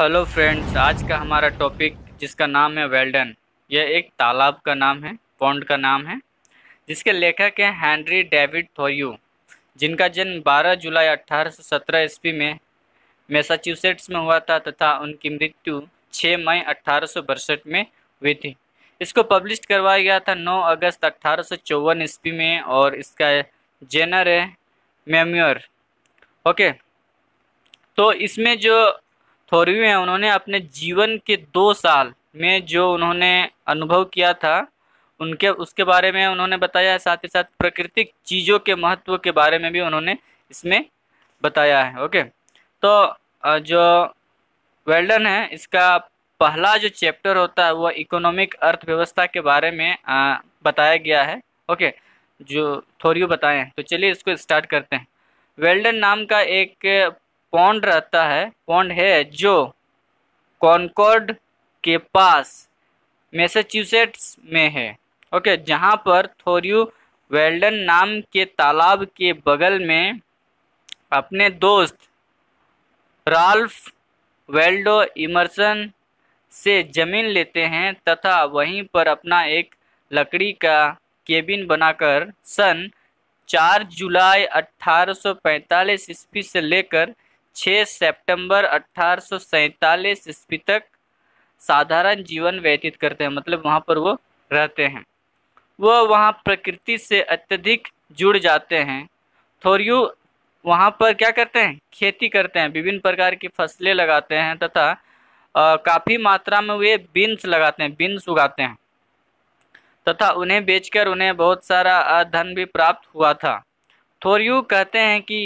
hello friends आज का हमारा टॉपिक जिसका नाम है वेल्डन यह एक तालाब का नाम है पॉन्ड का नाम है जिसके लेखक हैं हैंनरी डेविड थोयू जिनका जन्म 12 जुलाई 1817 ईस्वी में मैसाच्यूसेट्स में हुआ था तथा उनकी मृत्यु 6 मई अठारह में हुई थी इसको पब्लिश करवाया गया था 9 अगस्त चौवन ईस्वी में और इसका जेनर है मेम्योर ओके तो इसमें जो थोरवी में उन्होंने अपने जीवन के दो साल में जो उन्होंने अनुभव किया था उनके उसके बारे में उन्होंने बताया है साथ ही साथ प्राकृतिक चीज़ों के महत्व के बारे में भी उन्होंने इसमें बताया है ओके तो जो वेल्डन है इसका पहला जो चैप्टर होता है वह इकोनॉमिक अर्थव्यवस्था के बारे में आ, बताया गया है ओके जो थोरियो बताएं तो चलिए इसको स्टार्ट करते हैं वेल्डन नाम का एक पौंड रहता है पौंड है जो कॉनकॉर्ड के पास मैसेच्यूसेट्स में है ओके okay, जहाँ पर थोरियू वेल्डन नाम के तालाब के बगल में अपने दोस्त राल्फ वेल्डो इमर्सन से ज़मीन लेते हैं तथा वहीं पर अपना एक लकड़ी का केबिन बनाकर सन 4 जुलाई 1845 ईस्वी से लेकर 6 सितंबर अठारह ईस्वी तक साधारण जीवन व्यतीत करते हैं मतलब वहाँ पर वो रहते हैं वह वहाँ प्रकृति से अत्यधिक जुड़ जाते हैं थोरियो वहाँ पर क्या करते हैं खेती करते हैं विभिन्न प्रकार की फसलें लगाते हैं तथा काफ़ी मात्रा में वे बीन्स लगाते हैं बीन्स उगाते हैं तथा उन्हें बेचकर उन्हें बहुत सारा धन भी प्राप्त हुआ था थोरियो कहते हैं कि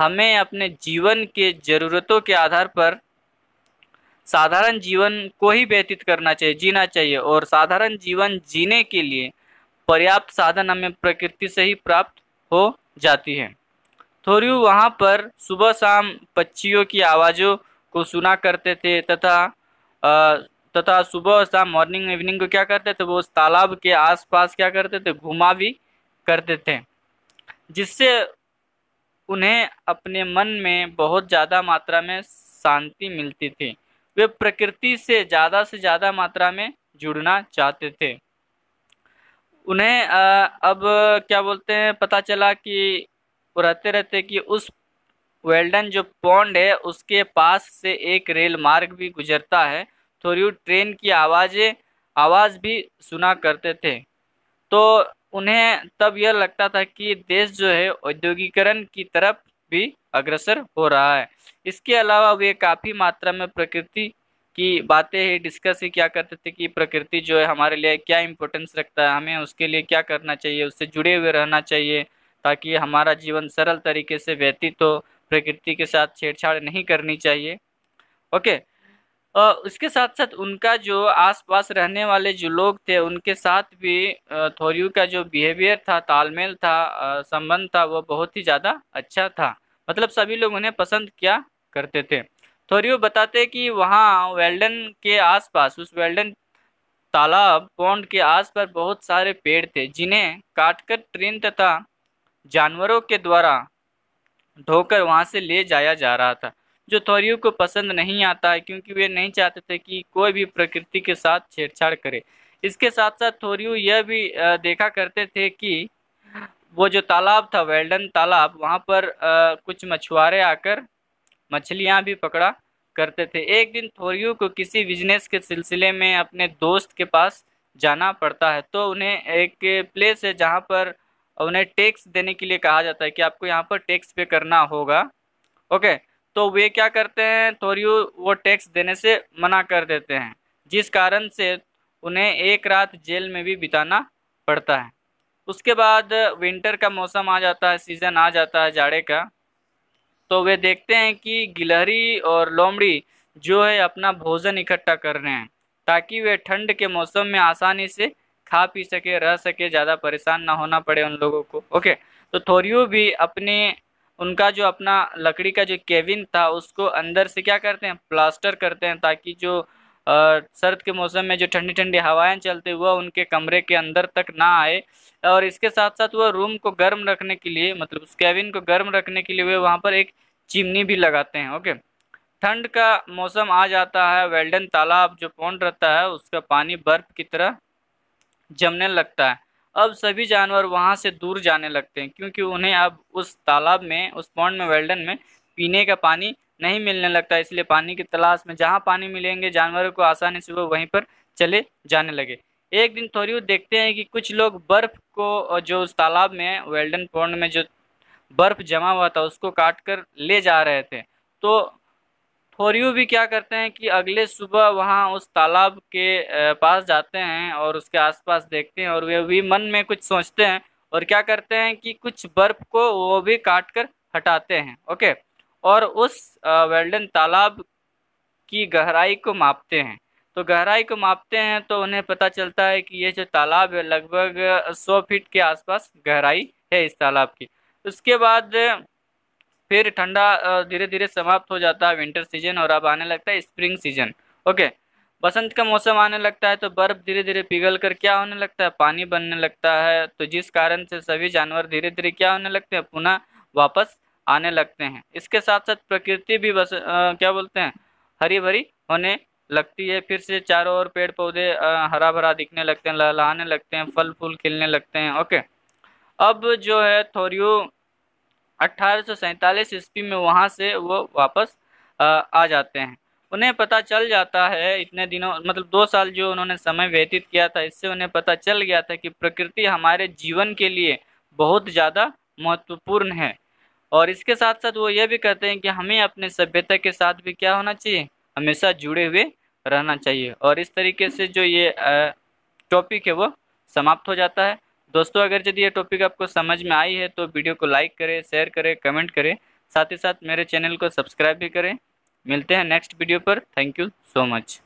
हमें अपने जीवन के ज़रूरतों के आधार पर साधारण जीवन को ही व्यतीत करना चाहिए जीना चाहिए और साधारण जीवन जीने के लिए पर्याप्त साधन हमें प्रकृति से ही प्राप्त हो जाती है थोरियू वहाँ पर सुबह शाम पक्षियों की आवाज़ों को सुना करते थे तथा आ, तथा सुबह शाम मॉर्निंग इवनिंग को क्या करते थे वो तालाब के आसपास क्या करते थे घुमा भी करते थे जिससे उन्हें अपने मन में बहुत ज़्यादा मात्रा में शांति मिलती थी वे प्रकृति से ज़्यादा से ज़्यादा मात्रा में जुड़ना चाहते थे उन्हें अब क्या बोलते हैं पता चला कि वो रहते रहते कि उस वेल्डन जो पौंड है उसके पास से एक रेल मार्ग भी गुजरता है थोड़ी ट्रेन की आवाज़ें आवाज़ भी सुना करते थे तो उन्हें तब यह लगता था कि देश जो है औद्योगिकरण की तरफ भी अग्रसर हो रहा है इसके अलावा वे काफ़ी मात्रा में प्रकृति की बातें है डिस्कस ही क्या करते थे कि प्रकृति जो है हमारे लिए क्या इम्पोर्टेंस रखता है हमें उसके लिए क्या करना चाहिए उससे जुड़े हुए रहना चाहिए ताकि हमारा जीवन सरल तरीके से व्यतीत हो प्रकृति के साथ छेड़छाड़ नहीं करनी चाहिए ओके और उसके साथ साथ उनका जो आसपास रहने वाले जो लोग थे उनके साथ भी थोरियो का जो बिहेवियर था तालमेल था संबंध था वो बहुत ही ज़्यादा अच्छा था मतलब सभी लोग उन्हें पसंद किया करते थे थोरियो बताते कि वहाँ वेल्डन के आसपास उस वेल्डन तालाब पौंड के आस पर बहुत सारे पेड़ थे जिन्हें काटकर ट्रेन तथा जानवरों के द्वारा ढोकर वहाँ से ले जाया जा रहा था जो थौरियो को पसंद नहीं आता है क्योंकि वे नहीं चाहते थे कि कोई भी प्रकृति के साथ छेड़छाड़ करे इसके साथ साथ थोरियो यह भी देखा करते थे कि वो जो तालाब था वेल्डन तालाब वहाँ पर कुछ मछुआरे आकर मछलियाँ भी पकड़ा करते थे एक दिन थोरियो को किसी बिजनेस के सिलसिले में अपने दोस्त के पास जाना पड़ता है तो उन्हें एक प्लेस है जहाँ पर उन्हें टैक्स देने के लिए कहा जाता है कि आपको यहाँ पर टैक्स पे करना होगा ओके तो वे क्या करते हैं थोरियो वो टैक्स देने से मना कर देते हैं जिस कारण से उन्हें एक रात जेल में भी बिताना पड़ता है उसके बाद विंटर का मौसम आ जाता है सीज़न आ जाता है जाड़े का तो वे देखते हैं कि गिलहरी और लोमड़ी जो है अपना भोजन इकट्ठा कर रहे हैं ताकि वे ठंड के मौसम में आसानी से खा पी सके रह सके ज़्यादा परेशान ना होना पड़े उन लोगों को ओके तो थोरियो भी अपने उनका जो अपना लकड़ी का जो केविन था उसको अंदर से क्या करते हैं प्लास्टर करते हैं ताकि जो सर्द के मौसम में जो ठंडी ठंडी हवाएं चलते हुए उनके कमरे के अंदर तक ना आए और इसके साथ साथ वह रूम को गर्म रखने के लिए मतलब उस केविन को गर्म रखने के लिए वे वहाँ पर एक चिमनी भी लगाते हैं ओके ठंड का मौसम आ जाता है वेल्डन तालाब जो पौंड रहता है उसका पानी बर्फ की तरह जमने लगता है अब सभी जानवर वहाँ से दूर जाने लगते हैं क्योंकि उन्हें अब उस तालाब में उस पौंड में वेल्डन में पीने का पानी नहीं मिलने लगता इसलिए पानी की तलाश में जहाँ पानी मिलेंगे जानवरों को आसानी से वो वहीं पर चले जाने लगे एक दिन थोड़ी देखते हैं कि कुछ लोग बर्फ को जो उस तालाब में वेल्डन पौंड में जो बर्फ जमा हुआ था उसको काट कर ले जा रहे थे तो और यूँ भी क्या करते हैं कि अगले सुबह वहाँ उस तालाब के पास जाते हैं और उसके आसपास देखते हैं और वे भी मन में कुछ सोचते हैं और क्या करते हैं कि कुछ बर्फ को वो भी काट कर हटाते हैं ओके और उस वेल्डन तालाब की गहराई को मापते हैं तो गहराई को मापते हैं तो उन्हें पता चलता है कि ये जो तालाब है लगभग सौ फीट के आसपास गहराई है इस तालाब की उसके बाद फिर ठंडा धीरे धीरे समाप्त हो जाता है विंटर सीजन और अब आने लगता है स्प्रिंग सीजन ओके बसंत का मौसम आने लगता है तो बर्फ़ धीरे धीरे पिघल कर क्या होने लगता है पानी बनने लगता है तो जिस कारण से सभी जानवर धीरे धीरे क्या होने लगते हैं पुनः वापस आने लगते हैं इसके साथ साथ प्रकृति भी बस आ, क्या बोलते हैं हरी भरी होने लगती है फिर से चारों ओर पेड़ पौधे हरा भरा दिखने लगते हैं लहलाने लगते हैं फल फूल खिलने लगते हैं ओके अब जो है थोरियो अट्ठारह ईस्वी में वहाँ से वो वापस आ जाते हैं उन्हें पता चल जाता है इतने दिनों मतलब दो साल जो उन्होंने समय व्यतीत किया था इससे उन्हें पता चल गया था कि प्रकृति हमारे जीवन के लिए बहुत ज़्यादा महत्वपूर्ण है और इसके साथ साथ वो ये भी कहते हैं कि हमें अपने सभ्यता के साथ भी क्या होना चाहिए हमेशा जुड़े हुए रहना चाहिए और इस तरीके से जो ये टॉपिक है वो समाप्त हो जाता है दोस्तों अगर यदि ये टॉपिक आपको समझ में आई है तो वीडियो को लाइक करें शेयर करें कमेंट करें साथ ही साथ मेरे चैनल को सब्सक्राइब भी करें मिलते हैं नेक्स्ट वीडियो पर थैंक यू सो मच